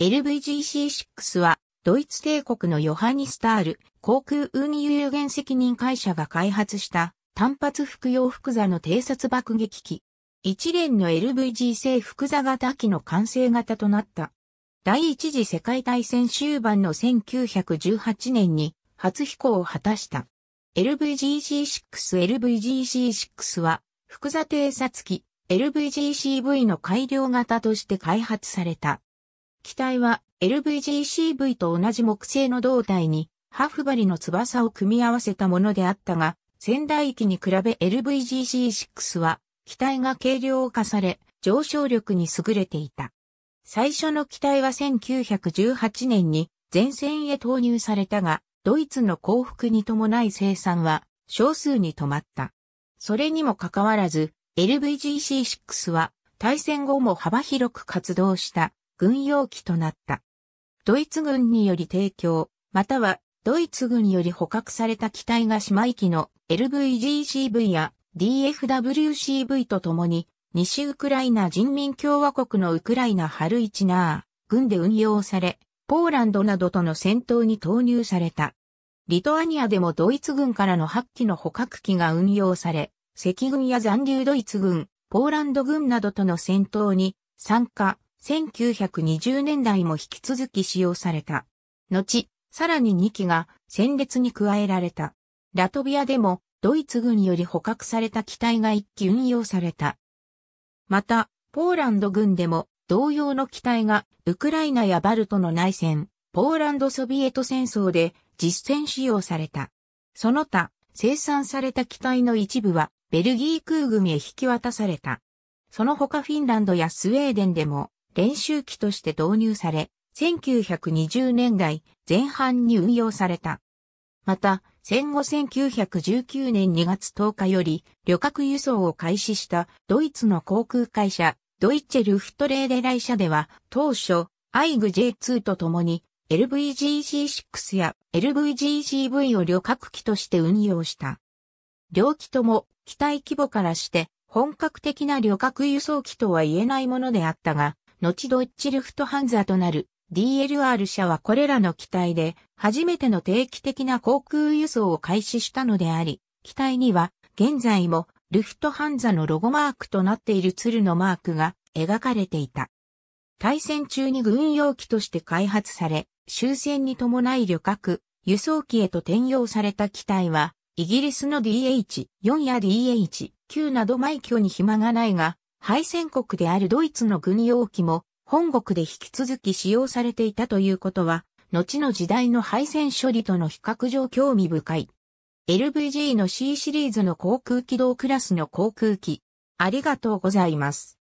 LVGC6 は、ドイツ帝国のヨハニスタール航空運輸有限責任会社が開発した単発服用複座の偵察爆撃機。一連の LVG 製複座型機の完成型となった。第一次世界大戦終盤の1918年に初飛行を果たした。LVGC6、LVGC6 は、複座偵察機、LVGCV の改良型として開発された。機体は LVGCV と同じ木製の胴体にハフバリの翼を組み合わせたものであったが、仙台機に比べ LVGC6 は機体が軽量化され上昇力に優れていた。最初の機体は1918年に前線へ投入されたが、ドイツの降伏に伴い生産は少数に止まった。それにもかかわらず、LVGC6 は対戦後も幅広く活動した軍用機となった。ドイツ軍により提供、またはドイツ軍より捕獲された機体が姉妹機の LVGCV や DFWCV とともに、西ウクライナ人民共和国のウクライナハルイチナー軍で運用され、ポーランドなどとの戦闘に投入された。リトアニアでもドイツ軍からの8機の捕獲機が運用され、赤軍や残留ドイツ軍、ポーランド軍などとの戦闘に参加、1920年代も引き続き使用された。後、さらに2機が戦列に加えられた。ラトビアでもドイツ軍より捕獲された機体が1機運用された。また、ポーランド軍でも同様の機体がウクライナやバルトの内戦、ポーランドソビエト戦争で実戦使用された。その他、生産された機体の一部はベルギー空軍へ引き渡された。その他フィンランドやスウェーデンでも練習機として導入され、1920年代前半に運用された。また、戦後1919年2月10日より旅客輸送を開始したドイツの航空会社、ドイチェルフトレーデ来社では当初、アイグ j 2と共に LVGC6 や LVGCV を旅客機として運用した。両機とも機体規模からして本格的な旅客輸送機とは言えないものであったが、後ドッジ・ルフトハンザとなる DLR 社はこれらの機体で初めての定期的な航空輸送を開始したのであり、機体には現在もルフトハンザのロゴマークとなっている鶴のマークが描かれていた。対戦中に軍用機として開発され、終戦に伴い旅客、輸送機へと転用された機体は、イギリスの DH4 や DH9 など枚挙に暇がないが、敗戦国であるドイツの軍用機も本国で引き続き使用されていたということは、後の時代の敗戦処理との比較上興味深い。LVG の C シリーズの航空機動クラスの航空機。ありがとうございます。